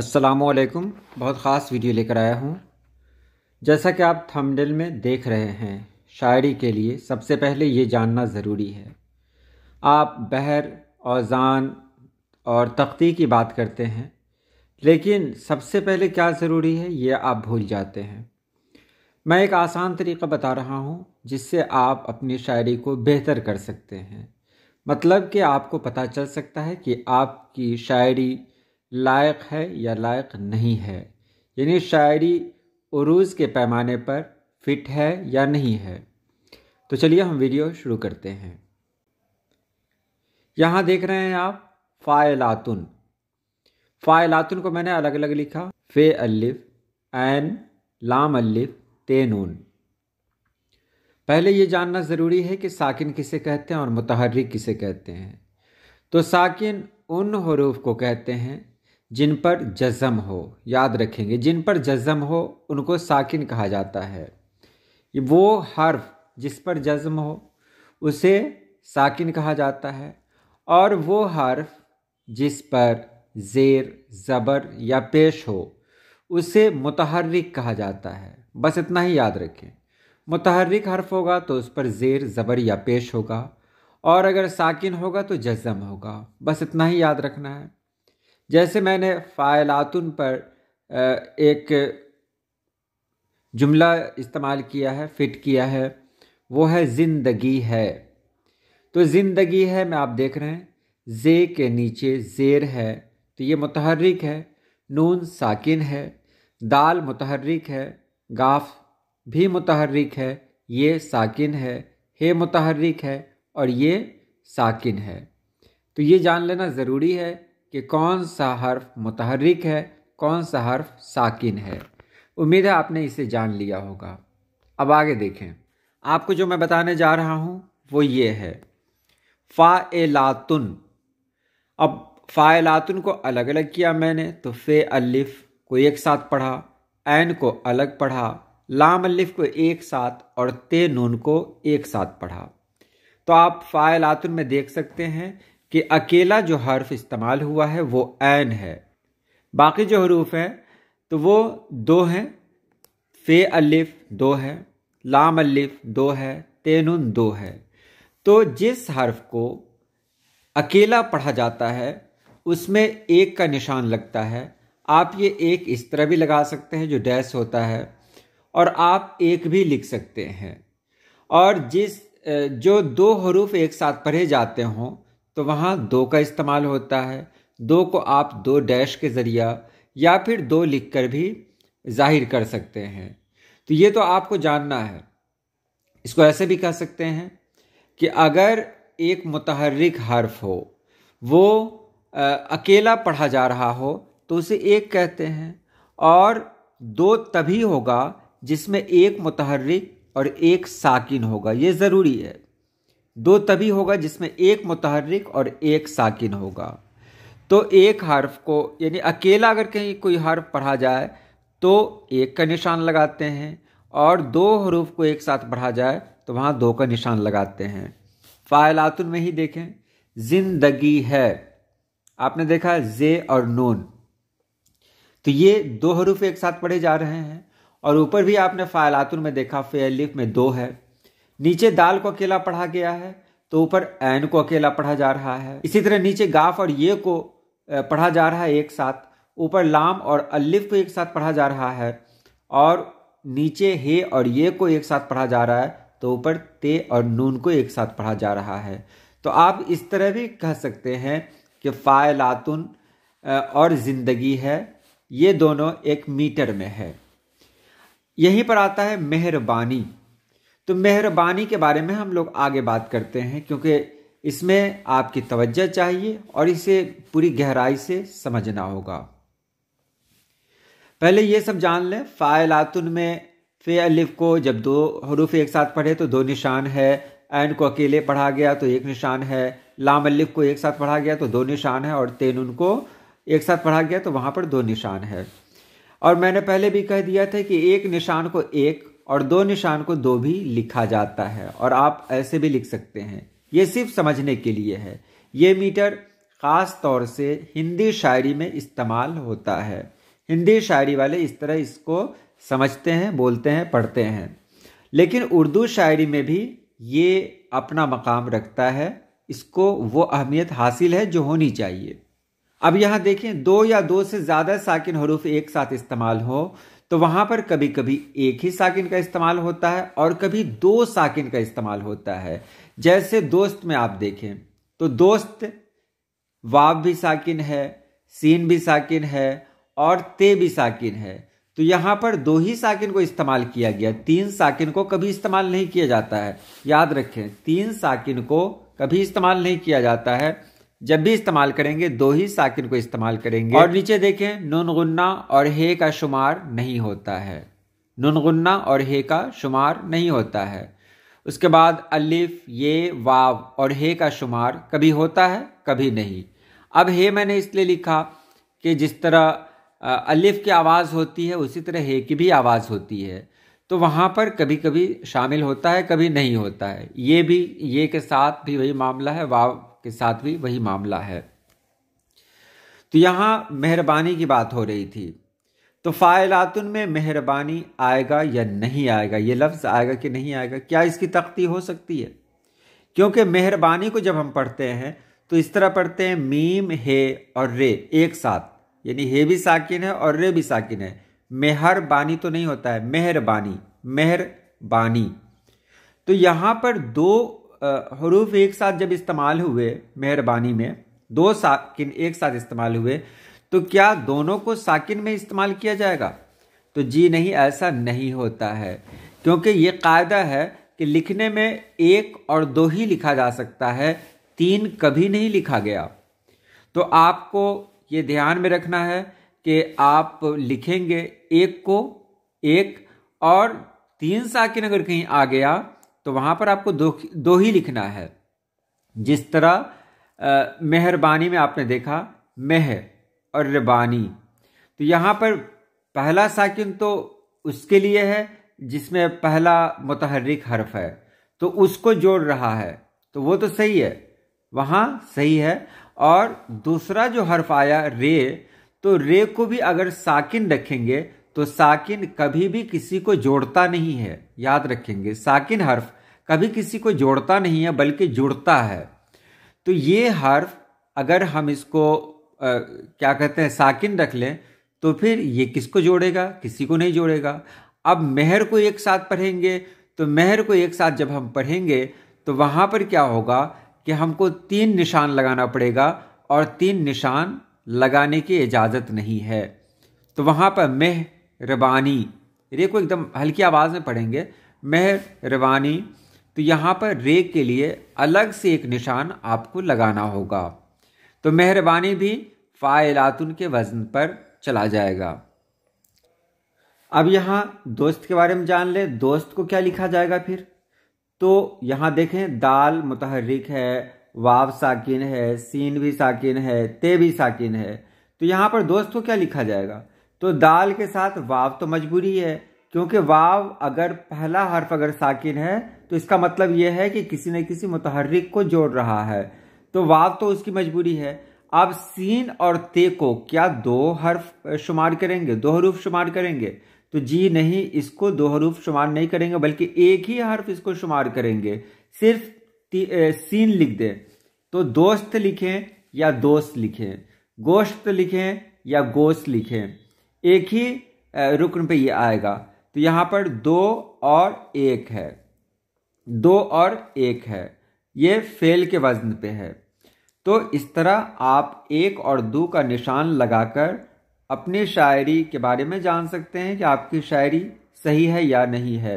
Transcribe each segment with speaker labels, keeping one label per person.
Speaker 1: असलकुम बहुत ख़ास वीडियो लेकर आया हूँ जैसा कि आप थंबनेल में देख रहे हैं शायरी के लिए सबसे पहले ये जानना ज़रूरी है आप बहर औजान और तख्ती की बात करते हैं लेकिन सबसे पहले क्या ज़रूरी है ये आप भूल जाते हैं मैं एक आसान तरीका बता रहा हूँ जिससे आप अपनी शायरी को बेहतर कर सकते हैं मतलब कि आपको पता चल सकता है कि आपकी शायरी लायक है या लायक नहीं है यानी शायरी उरूज के पैमाने पर फिट है या नहीं है तो चलिए हम वीडियो शुरू करते हैं यहाँ देख रहे हैं आप फ़ायलातुन फ़ायलातुन को मैंने अलग अलग लिखा फ़े अलिफ एन लाम अलिफ ते नून पहले ये जानना ज़रूरी है कि साकिन किसे कहते हैं और मुतहरिक किसे कहते हैं तो साकिन उन हरूफ को कहते हैं जिन पर जज़म हो याद रखेंगे जिन पर जज़म हो उनको साकिन कहा जाता है वो हर्फ जिस पर जज़म हो उसे साकिन कहा जाता है और वो हर्फ जिस पर ज़ेर ज़बर या पेश हो उसे मुतहरक कहा जाता है बस इतना ही याद रखें मुतहरक हर्फ होगा तो उस पर ज़ेर ज़बर या पेश होगा और अगर साकिन होगा तो जज़म होगा बस इतना ही याद रखना है जैसे मैंने फ़ायलातुन पर एक जुमला इस्तेमाल किया है फिट किया है वो है ज़िंदगी है तो ज़िंदगी है मैं आप देख रहे हैं जे के नीचे जेर है तो ये मतहरक है नून साकिन है दाल मतहरक है गाफ भी मतहरक है ये साकिन है हे मतहरक है और ये साकिन है तो ये जान लेना ज़रूरी है कि कौन सा हर्फ मुतहरिक है कौन सा हर्फ साकिन है उम्मीद है आपने इसे जान लिया होगा अब आगे देखें आपको जो मैं बताने जा रहा हूँ वो ये है फा ए लातुन अब लातुन को अलग अलग किया मैंने तो फ़े अलिफ को एक साथ पढ़ा ऐन को अलग पढ़ा लाम अलिफ को एक साथ और ते नून को एक साथ पढ़ा तो आप लातुन में देख सकते हैं कि अकेला जो हर्फ इस्तेमाल हुआ है वो एन है बाकी जो हरूफ हैं तो वो दो हैं फे अलिफ दो है लाम अलिफ दो है तेनुन दो है तो जिस हर्फ को अकेला पढ़ा जाता है उसमें एक का निशान लगता है आप ये एक इस तरह भी लगा सकते हैं जो डैश होता है और आप एक भी लिख सकते हैं और जिस जो दो हरूफ एक साथ पढ़े जाते हों तो वहाँ दो का इस्तेमाल होता है दो को आप दो डैश के ज़रिया या फिर दो लिख कर भी जाहिर कर सकते हैं तो ये तो आपको जानना है इसको ऐसे भी कह सकते हैं कि अगर एक मुतहरक हर्फ हो वो आ, अकेला पढ़ा जा रहा हो तो उसे एक कहते हैं और दो तभी होगा जिसमें एक मुतहरक और एक साकिन होगा ये ज़रूरी है दो तभी होगा जिसमें एक मुतहरिक और एक साकिन होगा तो एक हर्फ को यानी अकेला अगर कहीं कोई हर्फ पढ़ा जाए तो एक का निशान लगाते हैं और दो हरूफ को एक साथ पढ़ा जाए तो वहाँ दो का निशान लगाते हैं फ़ायलातुन में ही देखें जिंदगी है आपने देखा जे और नून तो ये दो हरूफ एक साथ पढ़े जा रहे हैं और ऊपर भी आपने फ़ायलातुन में देखा फेलिफ में दो है नीचे दाल को अकेला पढ़ा गया है तो ऊपर एन को अकेला पढ़ा जा रहा है इसी तरह नीचे गाफ और ये को पढ़ा जा रहा है एक साथ ऊपर लाम और अलिफ को एक साथ पढ़ा जा रहा है और नीचे हे और ये को एक साथ पढ़ा जा रहा है तो ऊपर ते और नून को एक साथ पढ़ा जा रहा है तो आप इस तरह भी कह सकते हैं कि फ़ायलातुन और ज़िंदगी है ये दोनों एक मीटर में है यहीं पर आता है मेहरबानी तो मेहरबानी के बारे में हम लोग आगे बात करते हैं क्योंकि इसमें आपकी तवज्जो चाहिए और इसे पूरी गहराई से समझना होगा पहले ये सब जान लें फ़ायलातुन में फे अलिफ को जब दो हरूफ एक साथ पढ़े तो दो निशान है एन को अकेले पढ़ा गया तो एक निशान है लाम अलिफ को एक साथ पढ़ा गया तो दो निशान है और तेन को एक साथ पढ़ा गया तो वहाँ पर दो निशान है और मैंने पहले भी कह दिया था कि एक निशान को एक और दो निशान को दो भी लिखा जाता है और आप ऐसे भी लिख सकते हैं ये सिर्फ समझने के लिए है ये मीटर ख़ास तौर से हिंदी शायरी में इस्तेमाल होता है हिंदी शायरी वाले इस तरह इसको समझते हैं बोलते हैं पढ़ते हैं लेकिन उर्दू शायरी में भी ये अपना मकाम रखता है इसको वो अहमियत हासिल है जो होनी चाहिए अब यहाँ देखें दो या दो से ज़्यादा साकिन हरूफ एक साथ इस्तेमाल हो तो वहां पर कभी कभी एक ही साकिन का इस्तेमाल होता है और कभी दो साकिन का इस्तेमाल होता है जैसे दोस्त में आप देखें तो दोस्त वाव भी साकिन है सीन भी साकिन है और ते भी साकिन है तो यहां पर दो ही साकिन को इस्तेमाल किया गया तीन साकिन को कभी इस्तेमाल नहीं किया जाता है याद रखें तीन साकिन को कभी इस्तेमाल नहीं किया जाता है जब भी इस्तेमाल करेंगे दो ही साकिन को इस्तेमाल करेंगे और नीचे देखें नुन गुन्ना और हे का शुमार नहीं होता है नुन गुन्ना और हे का शुमार नहीं होता है उसके बाद अलिफ ये वाव और हे का शुमार कभी होता है कभी नहीं अब हे मैंने इसलिए लिखा कि जिस तरह अलिफ की आवाज़ होती है उसी तरह हे की भी आवाज़ होती है तो वहाँ पर कभी कभी शामिल होता है कभी नहीं होता है ये भी ये के साथ भी वही मामला है वाव के साथ भी वही मामला है तो यहाँ मेहरबानी की बात हो रही थी तो फ़ायलातुन में मेहरबानी आएगा या नहीं आएगा ये लफ्ज़ आएगा कि नहीं आएगा क्या इसकी तख्ती हो सकती है क्योंकि मेहरबानी को जब हम पढ़ते हैं तो इस तरह पढ़ते हैं मीम हे और रे एक साथ यानी हे भी साकिन है और रे भी साकिन है मेहरबानी तो नहीं होता है मेहरबानी मेहरबानी तो यहां पर दो हरूफ एक साथ जब इस्तेमाल हुए मेहरबानी में दो साकिन एक साथ इस्तेमाल हुए तो क्या दोनों को साकिन में इस्तेमाल किया जाएगा तो जी नहीं ऐसा नहीं होता है क्योंकि ये कायदा है कि लिखने में एक और दो ही लिखा जा सकता है तीन कभी नहीं लिखा गया तो आपको ये ध्यान में रखना है कि आप लिखेंगे एक को एक और तीन साकिन अगर कहीं आ गया तो वहाँ पर आपको दो दो ही लिखना है जिस तरह मेहरबानी में आपने देखा मेह और रबानी तो यहाँ पर पहला साकिन तो उसके लिए है जिसमें पहला मुतहरिक हर्फ है तो उसको जोड़ रहा है तो वो तो सही है वहाँ सही है और दूसरा जो हर्फ आया रे तो रे को भी अगर साकिन रखेंगे तो साकिन कभी भी किसी को जोड़ता नहीं है याद रखेंगे साकिन हर्फ कभी किसी को जोड़ता नहीं है बल्कि जुड़ता है तो ये हर्फ अगर हम इसको आ, क्या कहते हैं साकिन रख लें तो फिर ये किसको जोड़ेगा किसी को नहीं जोड़ेगा अब मेहर को एक साथ पढ़ेंगे तो मेहर को एक साथ जब हम पढ़ेंगे तो वहाँ पर क्या होगा कि हमको तीन निशान लगाना पड़ेगा और तीन निशान लगाने की इजाज़त नहीं है तो वहाँ पर मेह रे को एकदम हल्की आवाज़ में पढ़ेंगे मेहरबानी तो यहाँ पर रे के लिए अलग से एक निशान आपको लगाना होगा तो मेहरबानी भी फ़ायलातुन के वज़न पर चला जाएगा अब यहाँ दोस्त के बारे में जान ले दोस्त को क्या लिखा जाएगा फिर तो यहाँ देखें दाल मुतहरिक है वाव साकिन है सीन भी साकिन है ते भी साकिन है तो यहाँ पर दोस्त को क्या लिखा जाएगा तो दाल के साथ वाव तो मजबूरी है क्योंकि वाव अगर पहला हर्फ अगर साकिन है तो इसका मतलब यह है कि किसी न किसी मुतहर्रिक को जोड़ रहा है तो वाव तो उसकी मजबूरी है अब सीन और ते को क्या दो हर्फ शुमार करेंगे दो हरूफ शुमार करेंगे तो जी नहीं इसको दो हरूफ शुमार नहीं करेंगे बल्कि एक ही हर्फ इसको शुमार करेंगे सिर्फ ए, सीन लिख दें तो दोस्त लिखें या दोस्त लिखें गोश्त लिखें या गोश्त लिखें एक ही रुकन पे ये आएगा तो यहाँ पर दो और एक है दो और एक है ये फेल के वजन पे है तो इस तरह आप एक और दो का निशान लगाकर अपनी शायरी के बारे में जान सकते हैं कि आपकी शायरी सही है या नहीं है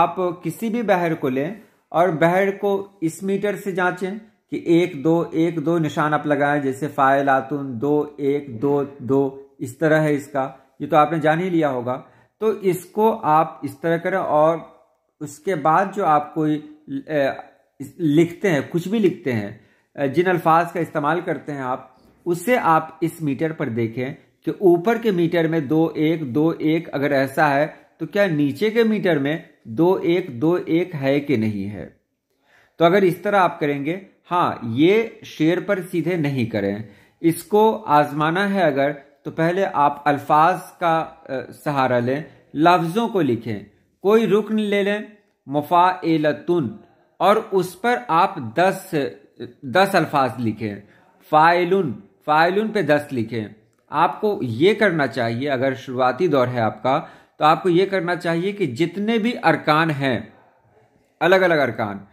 Speaker 1: आप किसी भी बहर को लें और बहर को इस मीटर से जांचें कि एक दो एक दो निशान आप लगाएं जैसे फायल आतुन दो एक दो दो इस तरह है इसका ये तो आपने जान ही लिया होगा तो इसको आप इस तरह करें और उसके बाद जो आप कोई लिखते हैं कुछ भी लिखते हैं जिन अल्फाज का इस्तेमाल करते हैं आप उसे आप इस मीटर पर देखें कि ऊपर के मीटर में दो एक दो एक अगर ऐसा है तो क्या नीचे के मीटर में दो एक दो एक है कि नहीं है तो अगर इस तरह आप करेंगे हाँ ये शेर पर सीधे नहीं करें इसको आजमाना है अगर तो पहले आप अल्फाज का सहारा लें लफ्ज़ों को लिखें कोई रुकन ले लें मुफा एलतुन और उस पर आप दस दस अल्फाज लिखें फ़ाइलुन फ़ाइलुन पे दस लिखें आपको ये करना चाहिए अगर शुरुआती दौर है आपका तो आपको ये करना चाहिए कि जितने भी अरकान हैं अलग अलग अरकान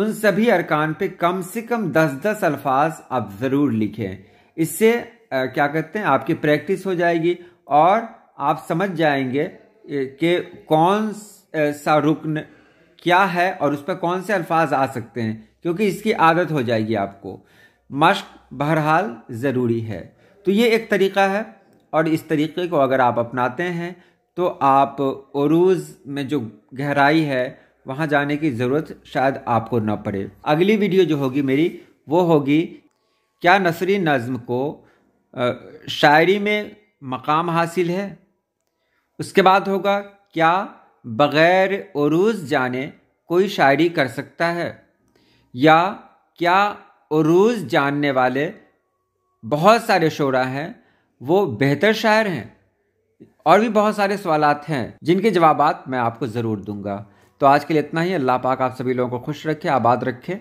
Speaker 1: उन सभी अरकान पे कम से कम दस दस अल्फाज आप ज़रूर लिखें इससे क्या कहते हैं आपकी प्रैक्टिस हो जाएगी और आप समझ जाएंगे कि कौन सा रुकन क्या है और उस पर कौन से अल्फाज आ सकते हैं क्योंकि इसकी आदत हो जाएगी आपको मश्क बहरहाल ज़रूरी है तो ये एक तरीका है और इस तरीके को अगर आप अपनाते हैं तो आप ओरूज में जो गहराई है वहाँ जाने की ज़रूरत शायद आपको ना पड़े अगली वीडियो जो होगी मेरी वो होगी क्या नसरी नज़म को शायरी में मकाम हासिल है उसके बाद होगा क्या बग़ैर अरूज जाने कोई शायरी कर सकता है या क्या अरूज जानने वाले बहुत सारे शोरा हैं वो बेहतर शायर हैं और भी बहुत सारे सवाल हैं जिनके जवाब मैं आपको ज़रूर दूंगा तो आज के लिए इतना ही अल्लाह पाक आप सभी लोगों को खुश रखे आबाद रखे